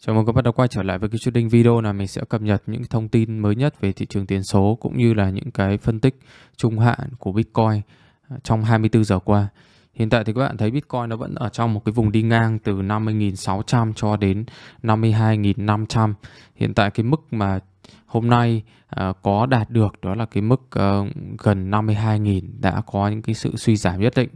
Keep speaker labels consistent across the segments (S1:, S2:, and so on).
S1: Chào mừng các bạn đã quay trở lại với cái Trading video là mình sẽ cập nhật những thông tin mới nhất về thị trường tiền số cũng như là những cái phân tích trung hạn của Bitcoin à, trong 24 giờ qua. Hiện tại thì các bạn thấy Bitcoin nó vẫn ở trong một cái vùng đi ngang từ 50.600 cho đến 52.500. Hiện tại cái mức mà hôm nay à, có đạt được đó là cái mức ờ, gần 52.000 đã có những cái sự suy giảm nhất định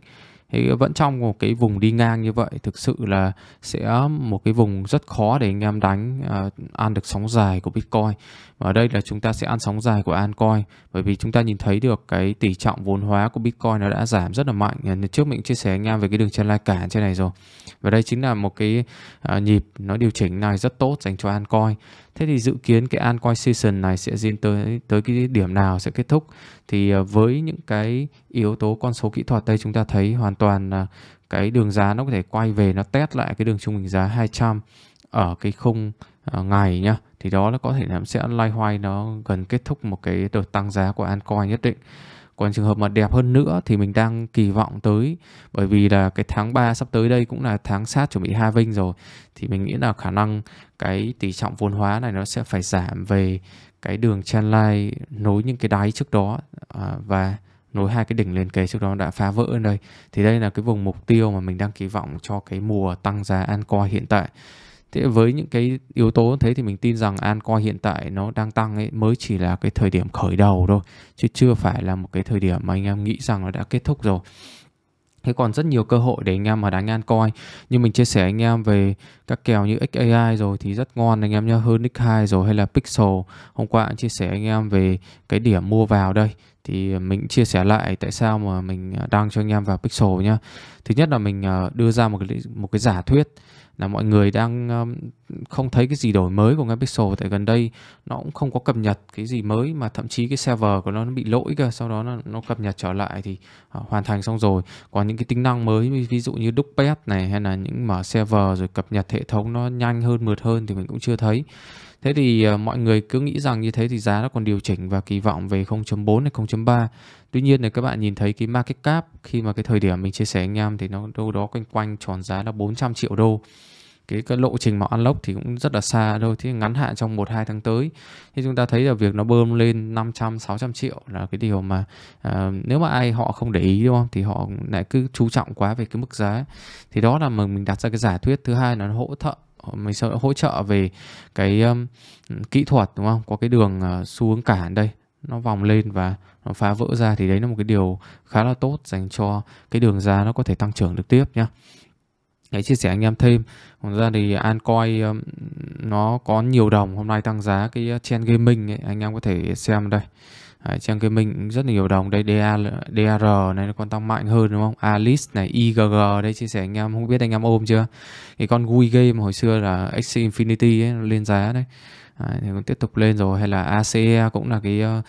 S1: thì vẫn trong một cái vùng đi ngang như vậy thực sự là sẽ một cái vùng rất khó để anh em đánh uh, ăn được sóng dài của Bitcoin và đây là chúng ta sẽ ăn sóng dài của Ancoin bởi vì chúng ta nhìn thấy được cái tỷ trọng vốn hóa của Bitcoin nó đã giảm rất là mạnh trước mình chia sẻ anh em về cái đường chân lai cản trên này rồi và đây chính là một cái uh, nhịp nó điều chỉnh này rất tốt dành cho Ancoin Thế thì dự kiến cái an coin season này sẽ diễn tới tới cái điểm nào sẽ kết thúc? Thì ờ, với những cái yếu tố con số kỹ thuật đây chúng ta thấy hoàn toàn là ờ, cái đường giá nó có thể quay về nó test lại cái đường trung bình giá 200 ở cái khung ờ, ngày nhá thì đó là có thể là sẽ loay hoay nó gần kết thúc một cái đợt tăng giá của an coin nhất định còn trường hợp mà đẹp hơn nữa thì mình đang kỳ vọng tới bởi vì là cái tháng 3 sắp tới đây cũng là tháng sát chuẩn bị vinh rồi thì mình nghĩ là khả năng cái tỷ trọng vốn hóa này nó sẽ phải giảm về cái đường trend line nối những cái đáy trước đó à, và nối hai cái đỉnh liền kề trước đó đã phá vỡ ở đây thì đây là cái vùng mục tiêu mà mình đang kỳ vọng cho cái mùa tăng giá an Ancoin hiện tại Thế với những cái yếu tố thế thì mình tin rằng an coi hiện tại nó đang tăng ấy mới chỉ là cái thời điểm khởi đầu thôi chứ chưa phải là một cái thời điểm mà anh em nghĩ rằng nó đã kết thúc rồi. Thế còn rất nhiều cơ hội để anh em mà đánh an coi Như mình chia sẻ anh em về các kèo như XAI rồi thì rất ngon anh em nhé Hơn X2 rồi hay là Pixel Hôm qua anh chia sẻ anh em về cái điểm mua vào đây Thì mình chia sẻ lại tại sao mà mình à, đang cho anh em vào Pixel nhá Thứ nhất là mình à, đưa ra một cái, một cái giả thuyết là mọi người đang không thấy cái gì đổi mới của Pixel tại gần đây nó cũng không có cập nhật cái gì mới mà thậm chí cái server của nó, nó bị lỗi cơ sau đó nó, nó cập nhật trở lại thì uh, hoàn thành xong rồi còn những cái tính năng mới ví dụ như đúc pet này hay là những mở server rồi cập nhật hệ thống nó nhanh hơn mượt hơn thì mình cũng chưa thấy Thế thì uh, mọi người cứ nghĩ rằng như thế thì giá nó còn điều chỉnh và kỳ vọng về 0.4 hay 0.3. Tuy nhiên là các bạn nhìn thấy cái market cap khi mà cái thời điểm mình chia sẻ anh em thì nó đâu đó quanh quanh tròn giá là 400 triệu đô cái, cái lộ trình mà unlock thì cũng rất là xa thôi thì ngắn hạn trong 1 2 tháng tới thì chúng ta thấy là việc nó bơm lên 500 600 triệu là cái điều mà uh, nếu mà ai họ không để ý đúng không thì họ lại cứ chú trọng quá về cái mức giá thì đó là mà mình đặt ra cái giả thuyết thứ hai là nó hỗ trợ mình sẽ hỗ trợ về cái um, kỹ thuật đúng không có cái đường uh, xu hướng cản đây nó vòng lên và nó phá vỡ ra thì đấy là một cái điều khá là tốt dành cho cái đường giá nó có thể tăng trưởng được tiếp nhá hãy chia sẻ anh em thêm còn ra thì Ancoin um, nó có nhiều đồng hôm nay tăng giá cái uh, chen gaming ấy, anh em có thể xem đây Đấy, gaming rất là nhiều đồng đây DAR, DAR này nó còn tăng mạnh hơn đúng không Alice này IGG đây chia sẻ anh em không biết anh em ôm chưa cái con Wii game hồi xưa là X Infinity ấy, nó lên giá đấy Đấy, thì cũng tiếp tục lên rồi hay là ACE cũng là cái uh,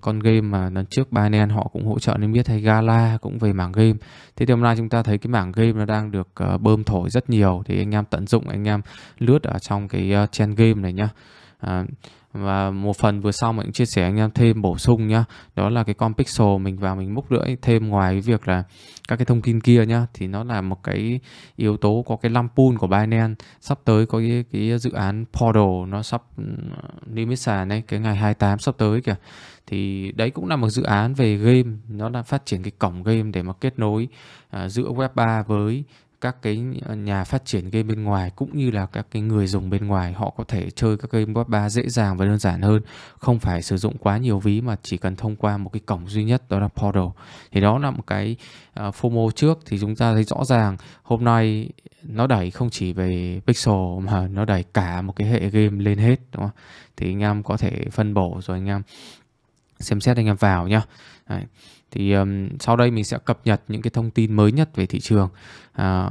S1: con game mà lần trước Binance họ cũng hỗ trợ nên biết hay Gala cũng về mảng game thế thì hôm nay chúng ta thấy cái mảng game nó đang được uh, bơm thổi rất nhiều thì anh em tận dụng anh em lướt ở trong cái uh, trend game này nhá uh, và một phần vừa sau mình chia sẻ anh em thêm bổ sung nhá đó là cái con pixel mình vào mình múc rưỡi thêm ngoài cái việc là các cái thông tin kia nhá thì nó là một cái yếu tố có cái lump pool của Binance sắp tới có cái, cái dự án Portal nó sắp limit ừ, sàn ấy cái ngày 28 sắp tới kìa thì đấy cũng là một dự án về game nó đang phát triển cái cổng game để mà kết nối uh, giữa web 3 với các cái ờ, nhà phát triển game bên ngoài cũng như là các cái người dùng bên ngoài họ có thể chơi các game bot ba dễ dàng và đơn giản hơn không phải sử dụng quá nhiều ví mà chỉ cần thông qua một cái cổng duy nhất đó là portal thì đó là một cái uh, FOMO trước thì chúng ta thấy rõ ràng hôm nay nó đẩy không chỉ về pixel mà nó đẩy cả một cái hệ game lên hết đúng không thì anh em có thể phân bổ rồi anh em xem xét anh em vào nhá Đấy. thì um, sau đây mình sẽ cập nhật những cái thông tin mới nhất về thị trường à,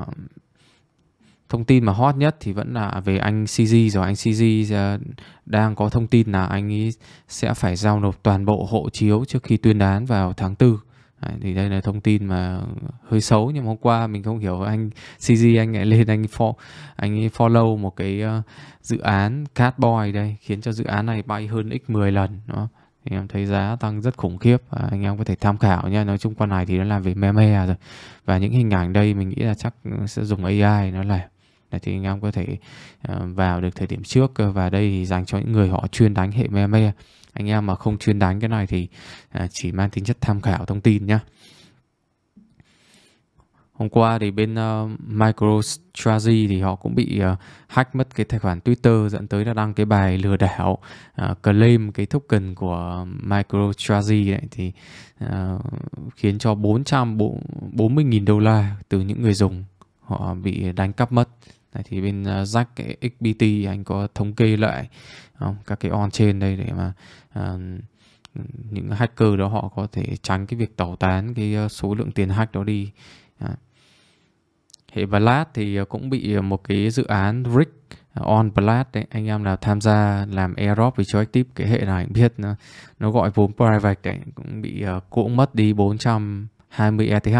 S1: thông tin mà hot nhất thì vẫn là về anh CG rồi anh CG à, đang có thông tin là anh ấy sẽ phải giao nộp toàn bộ hộ chiếu trước khi tuyên án vào tháng 4 Đấy, thì đây là thông tin mà hơi xấu nhưng hôm qua mình không hiểu anh CG anh lại lên anh for anh follow một cái à, dự án Catboy đây khiến cho dự án này bay hơn x 10 lần đó anh em thấy giá tăng rất khủng khiếp à, anh em có thể tham khảo nha nói chung con này thì nó làm về meme rồi và những hình ảnh đây mình nghĩ là chắc sẽ dùng AI nó làm Đấy, thì anh em có thể ờ, vào được thời điểm trước và đây thì dành cho những người họ chuyên đánh hệ meme anh em mà không chuyên đánh cái này thì à, chỉ mang tính chất tham khảo thông tin nhá Hôm qua thì bên uh, MicroStrategy thì họ cũng bị uh, hack mất cái tài khoản Twitter dẫn tới là đăng cái bài lừa đảo uh, claim cái token của MicroStrategy đấy thì uh, khiến cho 440.000 đô la từ những người dùng họ bị đánh cắp mất. Đấy, thì bên uh, Jack XBT anh có thống kê lại không? các cái on trên đây để mà uh, những hacker đó họ có thể tránh cái việc tẩu tán cái số lượng tiền hack đó đi. À. Thì Vlad ờ, thì cũng bị ờ, một cái dự án Rick ờ, on Vlad đấy, anh em nào tham gia làm airdrop với active cái hệ này anh biết nó, nó gọi vốn private đấy, cũng bị cũng mất đi 420 ETH.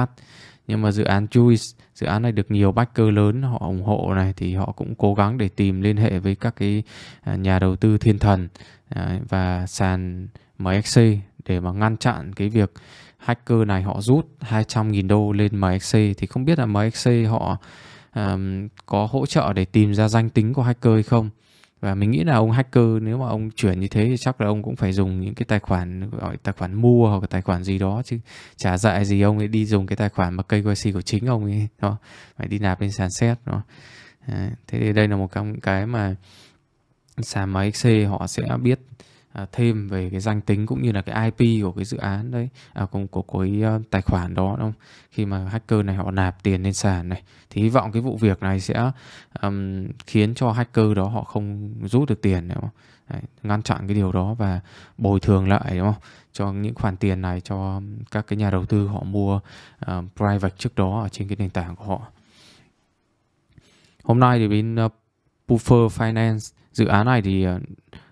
S1: Nhưng mà dự án Juice, dự án này được nhiều backer lớn họ ủng hộ này thì họ cũng cố gắng để tìm liên hệ với các cái à, nhà đầu tư thiên thần à, và sàn MXC để mà ngăn chặn cái việc hacker này họ rút 200.000 đô lên MXC thì không biết là MXC họ um, có hỗ trợ để tìm ra danh tính của hacker hay không và mình nghĩ là ông hacker nếu mà ông chuyển như thế thì chắc là ông cũng phải dùng những cái tài khoản gọi tài khoản mua hoặc tài khoản gì đó chứ trả dại gì ông ấy đi dùng cái tài khoản mà KYC của chính ông ấy đó phải đi nạp lên sàn xét đó ờ, thế thì đây là một trong cái mà sàn MXC họ sẽ biết À, thêm về cái danh tính cũng như là cái IP của cái dự án đấy à, của, của, cái à, tài khoản đó đúng không? Khi mà hacker này họ nạp tiền lên sàn này thì hy vọng cái vụ việc này sẽ um, khiến cho hacker đó họ không rút được tiền đúng không? Đấy, ngăn chặn cái điều đó và bồi thường lại đúng không? cho những khoản tiền này cho các cái nhà đầu tư họ mua uh, private trước đó ở trên cái nền tảng của họ. Hôm nay thì bên uh, Buffer Finance dự án này thì uh,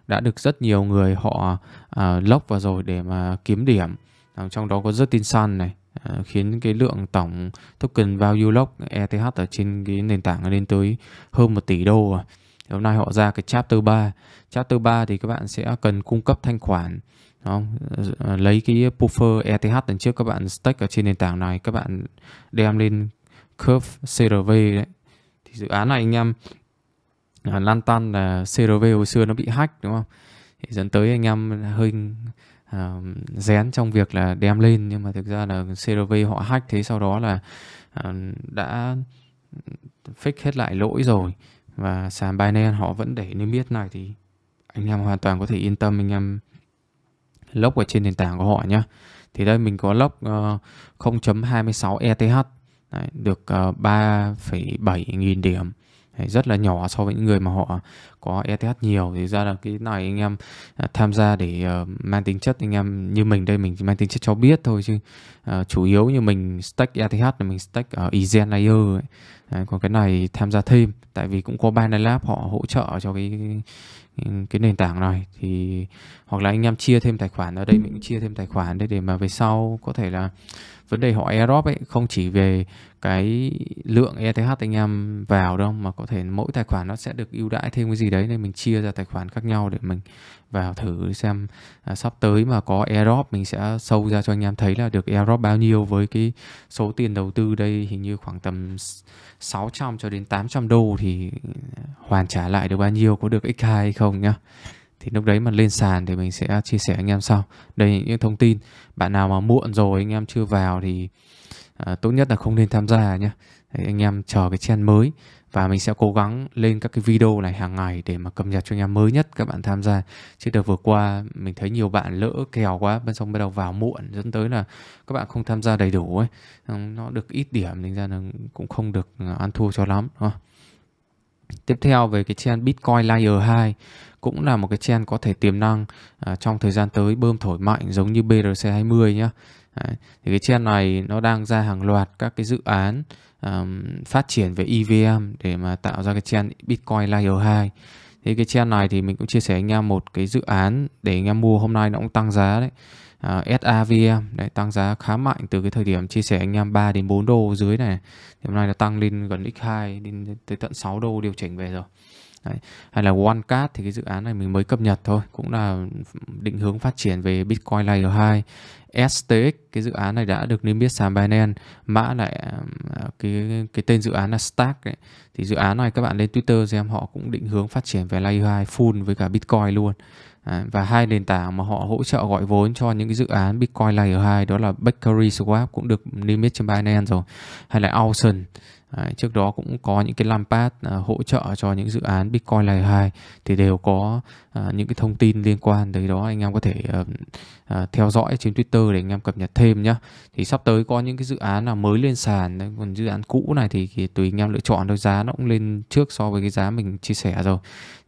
S1: đã được rất nhiều người họ à, lốc vào rồi để mà kiếm điểm à, trong đó có rất tin săn này à, khiến cái lượng tổng token value lock ETH ở trên cái nền tảng lên tới hơn 1 tỷ đô à. hôm nay họ ra cái chapter 3 chapter 3 thì các bạn sẽ cần cung cấp thanh khoản không? Ờ, ờ, lấy cái buffer ETH lần trước các bạn stake ở trên nền tảng này các bạn đem lên curve CRV đấy thì dự án này anh em À, lan tan là CRV hồi xưa nó bị hack đúng không thì dẫn tới anh em hơi à, rén trong việc là đem lên nhưng mà thực ra là CRV họ hack thế sau đó là à, đã fix hết lại lỗi rồi và sàn Binance họ vẫn để niêm biết này thì anh em hoàn toàn có thể yên tâm anh em lốc ở trên nền tảng của họ nhé thì đây mình có lốc uh, 0.26 ETH Đấy, được uh, ờ, 3,7 nghìn điểm rất là nhỏ so với những người mà họ có ETH nhiều thì ra là cái này anh em à, tham gia để ờ, mang tính chất anh em như mình đây mình mang tính chất cho biết thôi chứ ờ, chủ yếu như mình stack ETH là mình stack ở Egen Layer ấy. còn cái này tham gia thêm tại vì cũng có Binance Lab họ hỗ trợ cho cái cái nền tảng này thì hoặc là anh em chia thêm tài khoản ở đây mình chia thêm tài khoản đây để mà về sau có thể là vấn đề họ airdrop ấy không chỉ về cái lượng ETH anh em vào đâu mà có thể mỗi tài khoản nó sẽ được ưu đãi thêm cái gì đấy nên mình chia ra tài khoản khác nhau để mình vào thử xem à, sắp tới mà có airdrop mình sẽ sâu ra cho anh em thấy là được airdrop bao nhiêu với cái số tiền đầu tư đây hình như khoảng tầm 600 cho đến 800 đô thì hoàn trả lại được bao nhiêu có được x2 hay không không nhá thì lúc đấy mà lên sàn thì mình sẽ chia sẻ anh em sau đây những thông tin bạn nào mà muộn rồi anh em chưa vào thì à, tốt nhất là không nên tham gia nhé anh em chờ cái trend mới và mình sẽ cố gắng lên các cái video này hàng ngày để mà cập nhật cho anh em mới nhất các bạn tham gia chứ đợt vừa qua mình thấy nhiều bạn lỡ kèo quá bên xong bắt đầu vào muộn dẫn tới là các bạn không tham gia đầy đủ ấy nó được ít điểm nên ra là cũng không được à, ăn thua cho lắm đúng không? Tiếp theo về cái chain Bitcoin Layer 2 cũng là một cái chain có thể tiềm năng à, trong thời gian tới bơm thổi mạnh giống như BRC20 nhá. Đấy. Thì cái chain này nó đang ra hàng loạt các cái dự án um, phát triển về EVM để mà tạo ra cái chain Bitcoin Layer 2 thì cái trend này thì mình cũng chia sẻ anh em một cái dự án để anh em mua hôm nay nó cũng tăng giá đấy à, SAVM đấy, tăng giá khá mạnh từ cái thời điểm chia sẻ anh em 3 đến 4 đô dưới này thì hôm nay nó tăng lên gần x2 đến tới tận 6 đô điều chỉnh về rồi Đấy. hay là OneCard thì cái dự án này mình mới cập nhật thôi cũng là định hướng phát triển về Bitcoin Layer 2 STX cái dự án này đã được niêm yết sàn Binance mã lại à, cái cái tên dự án là Stack đấy. thì dự án này các bạn lên Twitter xem họ cũng định hướng phát triển về Layer 2 full với cả Bitcoin luôn à, và hai nền tảng mà họ hỗ trợ gọi vốn cho những cái dự án Bitcoin Layer 2 đó là Bakery Swap cũng được niêm yết trên Binance rồi hay là Auction awesome Đấy, trước đó cũng có những cái Lampad à, hỗ trợ cho những dự án Bitcoin Layer 2 thì đều có à, những cái thông tin liên quan tới đó anh em có thể à, à, theo dõi trên Twitter để anh em cập nhật thêm nhé. Thì sắp tới có những cái dự án là mới lên sàn, còn dự án cũ này thì, thì tùy anh em lựa chọn thôi giá nó cũng lên trước so với cái giá mình chia sẻ rồi.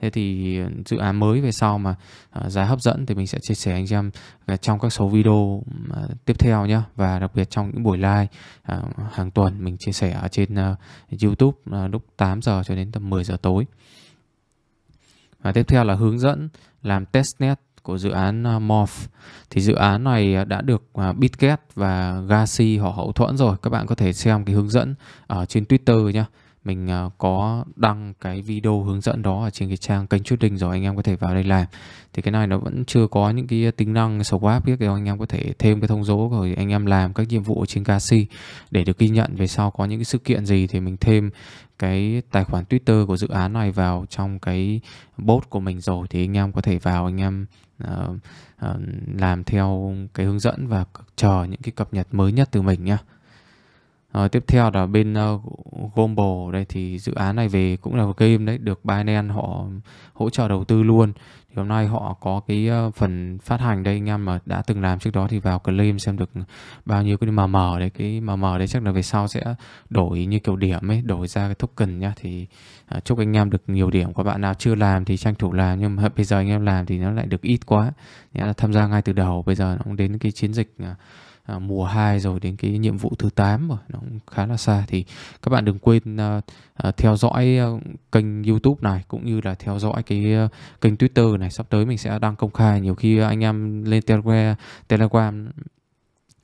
S1: Thế thì ờ, dự án mới về sau mà à, giá hấp dẫn thì mình sẽ chia sẻ anh em à, trong các số video à, tiếp theo nhé và đặc biệt trong những buổi live à, hàng tuần mình chia sẻ ở trên à, YouTube à, lúc 8 giờ cho đến tầm 10 giờ tối. và tiếp theo là hướng dẫn làm testnet của dự án à, Morph. Thì dự án này đã được à, Bitget và Gasi họ hậu thuẫn rồi. Các bạn có thể xem cái hướng dẫn ở trên Twitter nhé mình ờ, có đăng cái video hướng dẫn đó ở trên cái trang kênh chút đình rồi anh em có thể vào đây làm thì cái này nó vẫn chưa có những cái tính năng swap biết thì anh em có thể thêm cái thông số rồi anh em làm các nhiệm vụ trên casi để được ghi nhận về sau có những cái sự kiện gì thì mình thêm cái tài khoản Twitter của dự án này vào trong cái bot của mình rồi thì anh em có thể vào anh em uh, uh, làm theo cái hướng dẫn và chờ những cái cập nhật mới nhất từ mình nhá. Ờ, tiếp theo là bên uh, Gombo đây thì dự án này về cũng là một game đấy được Binance họ hỗ trợ đầu tư luôn. Thì hôm nay họ có cái uh, phần phát hành đây anh em mà đã từng làm trước đó thì vào claim xem được bao nhiêu cái MM đấy cái MM đấy chắc là về sau sẽ đổi như kiểu điểm ấy, đổi ra cái token nhá thì uh, chúc anh em được nhiều điểm. Các bạn nào chưa làm thì tranh thủ làm nhưng mà bây giờ anh em làm thì nó lại được ít quá. Nghĩa là tham gia ngay từ đầu bây giờ nó cũng đến cái chiến dịch uh, À, mùa 2 rồi đến cái nhiệm vụ thứ 8 rồi nó cũng khá là xa thì các bạn đừng quên à, à theo dõi à, kênh YouTube này cũng như là theo dõi cái kênh Twitter này sắp tới mình sẽ đăng công khai nhiều khi anh em lên Telegram Telegram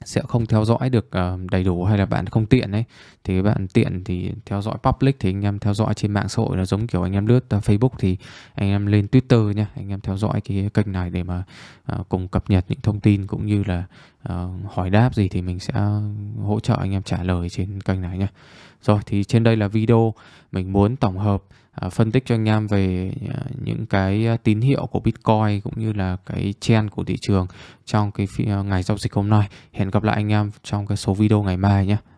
S1: sẽ không theo dõi được đầy đủ hay là bạn không tiện ấy thì bạn tiện thì theo dõi public thì anh em theo dõi trên mạng xã hội là giống kiểu anh em lướt Facebook thì anh em lên Twitter nha anh em theo dõi cái kênh này để mà cùng cập nhật những thông tin cũng như là Ờ, hỏi đáp gì thì mình sẽ hỗ trợ anh em trả lời trên kênh này nhé. Rồi thì trên đây là video mình muốn tổng hợp ờ, phân tích cho anh em về ờ, những cái tín hiệu của Bitcoin cũng như là cái trend của thị trường trong cái ngày giao dịch hôm nay. Hẹn gặp lại anh em trong cái số video ngày mai nhé.